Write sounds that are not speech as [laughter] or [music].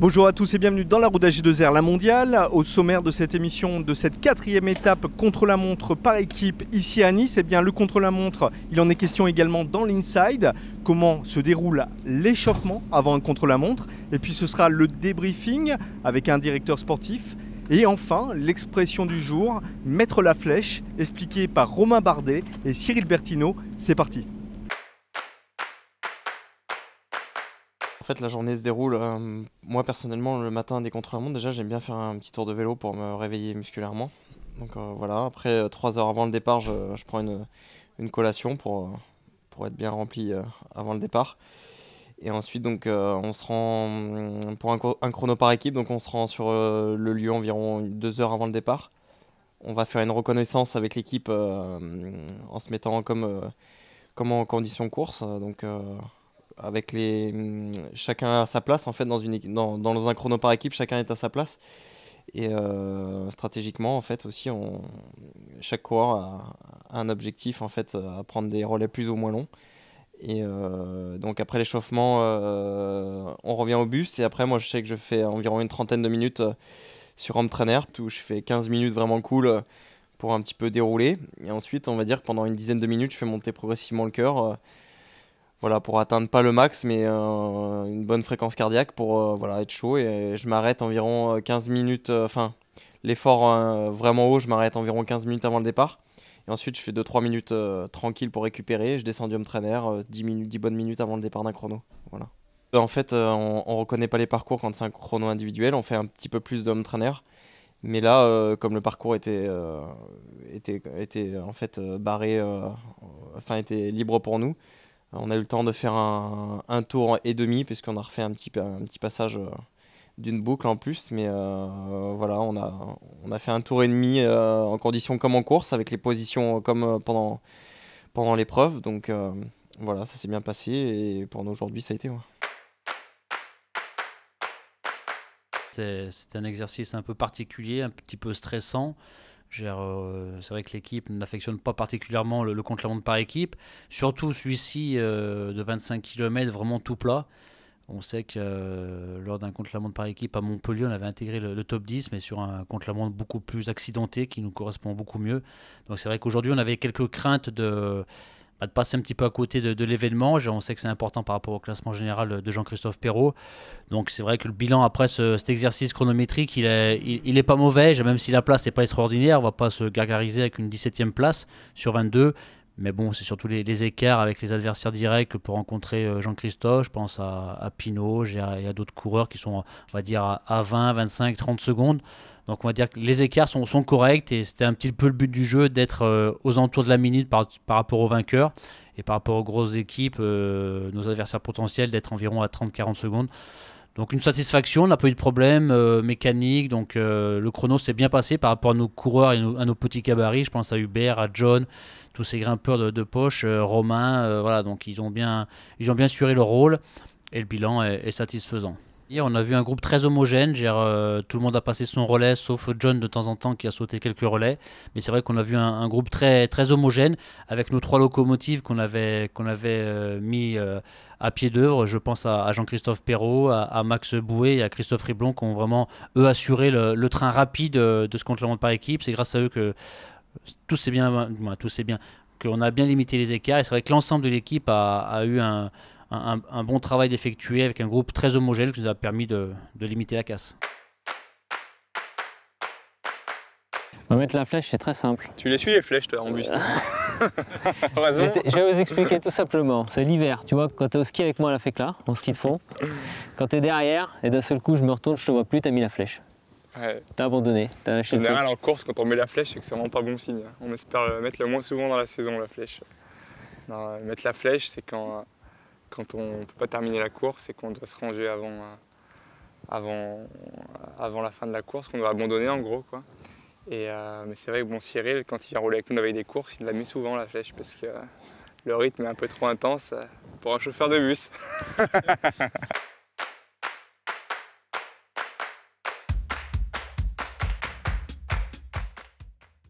Bonjour à tous et bienvenue dans la roue d'AG2R La Mondiale. Au sommaire de cette émission, de cette quatrième étape contre-la-montre par équipe ici à Nice, eh bien le contre-la-montre, il en est question également dans l'inside. Comment se déroule l'échauffement avant un contre-la-montre Et puis ce sera le débriefing avec un directeur sportif. Et enfin, l'expression du jour, mettre la flèche, expliquée par Romain Bardet et Cyril Bertino. C'est parti. fait, la journée se déroule. Euh, moi, personnellement, le matin, des contre la montre, déjà, j'aime bien faire un petit tour de vélo pour me réveiller musculairement. Donc euh, voilà, après, euh, trois heures avant le départ, je, prends une, une, collation pour, pour être bien rempli avant le départ. Et ensuite, donc, on se rend hum, pour un, chrono par équipe, donc on se rend sur le lieu environ deux heures avant le départ. On va faire une reconnaissance avec l'équipe en se mettant comme, comme en condition course. Donc, avec les mm, chacun à sa place en fait dans une dans, dans un chrono par équipe, chacun est à sa place. Et euh, stratégiquement, en fait, aussi, on, chaque coureur a, un objectif, en fait, euh, à prendre des relais plus ou moins longs. Et euh, donc après l'échauffement, on revient au bus. Et après, moi, je sais que je fais environ une trentaine de minutes sur Home Trainer, où je fais 15 minutes vraiment cool pour un petit peu dérouler. Et ensuite, on va dire pendant une dizaine de minutes, je fais monter progressivement le cœur voilà, pour atteindre pas le max, mais euh, une bonne fréquence cardiaque pour euh, voilà, être chaud. Et je m'arrête environ 15 euh, minutes, enfin, l'effort vraiment haut, je m'arrête environ 15 minutes avant le départ. Et ensuite, je fais 2-3 minutes tranquille pour récupérer. Je descends du home trainer 10, minutes, 10 bonnes minutes avant le départ d'un chrono. Voilà. En fait, on, reconnaît pas les parcours quand c'est un chrono individuel. On fait un petit peu plus de home trainer. Mais là, comme le parcours était, était, en fait barré, enfin était libre pour nous, on a eu le temps de faire un, tour et demi, puisqu'on a refait un petit, un passage euh, d'une boucle en plus. Mais euh, voilà, on a, fait un tour et demi euh, en conditions comme en course, avec les positions comme pendant, l'épreuve. Donc voilà, ça s'est bien passé. Et pour nous, aujourd'hui, ça a été. Ouais. C'est un exercice un peu particulier, un petit peu stressant. Euh, c'est vrai que l'équipe n'affectionne pas particulièrement le, contre compte la montre par équipe. Surtout celui-ci euh, de 25 km, vraiment tout plat. On sait que euh, lors d'un contre-la-montre par équipe à Montpellier, on avait intégré le, top 10, mais sur un contre-la-montre beaucoup plus accidenté qui nous correspond beaucoup mieux. Donc c'est vrai qu'aujourd'hui, on avait quelques craintes de de passer un petit peu à côté de, l'événement. On sait que c'est important par rapport au classement général de Jean-Christophe Perrault. Donc c'est vrai que le bilan après cet exercice chronométrique, il n'est il, est pas mauvais, même si la place n'est pas extraordinaire. On ne va pas se gargariser avec une 17e place sur 22. Mais bon, c'est surtout les, écarts avec les adversaires directs que peut rencontrer euh, Jean-Christophe. Je pense à, à Pinot et à, d'autres coureurs qui sont, on va dire, à, 20, 25, 30 secondes. Donc on va dire que les écarts sont, corrects et c'était un petit peu le but du jeu d'être euh, aux entours de la minute par, rapport aux vainqueurs et par rapport aux grosses équipes, euh, nos adversaires potentiels, d'être environ à 30-40 secondes. Donc une satisfaction, on n'a pas eu de problème euh, mécanique, donc euh, le chrono s'est bien passé par rapport à nos coureurs et à nos petits cabarets, Je pense à Hubert, à John, tous ces grimpeurs de, poche, euh, Romain, voilà, donc ils ont bien, ils ont bien suivi leur rôle et le bilan est satisfaisant on a vu un groupe très homogène. Euh, tout le monde a passé son relais, sauf John de temps en temps qui a sauté quelques relais. Mais c'est vrai qu'on a vu un, groupe très, très homogène avec nos trois locomotives qu'on avait, qu'on avait euh, mis euh, à pied d'œuvre. Je pense à, Jean-Christophe Perrault, à, Max Bouet et à Christophe Riblon qui ont vraiment, eux, assuré le, train rapide de ce contre contre-la-montre par équipe. C'est grâce à eux que tout s'est bien, tout bien, qu'on a bien limité les écarts. Et c'est vrai que l'ensemble de l'équipe a, eu un, un, bon travail d'effectuer avec un groupe très homogène qui nous a permis de, limiter la casse. Mettre la flèche, c'est très simple. Tu les suis les flèches, toi, en buste [laughs] Je vais vous expliquer tout simplement. C'est l'hiver, tu vois, quand es au ski avec moi à la fecla, en ski de fond, quand tu es derrière et d'un seul coup je me retourne, je te vois plus, tu as mis la flèche. Ouais. T'as abandonné, t'as lâché En général, en course, quand on met la flèche, c'est que c'est vraiment pas bon signe. On espère mettre le moins souvent dans la saison, la flèche. mettre la flèche, c'est quand quand on ne peut pas terminer la course et qu'on doit se ranger euh, euh, avant, la fin de la course, qu'on doit abandonner en gros. Quoi. Et, euh, mais c'est vrai que bon, Cyril, quand il vient rouler avec nous la veille des courses, il la mis souvent la flèche parce que le rythme est un peu trop intense pour un chauffeur de bus. [laughs]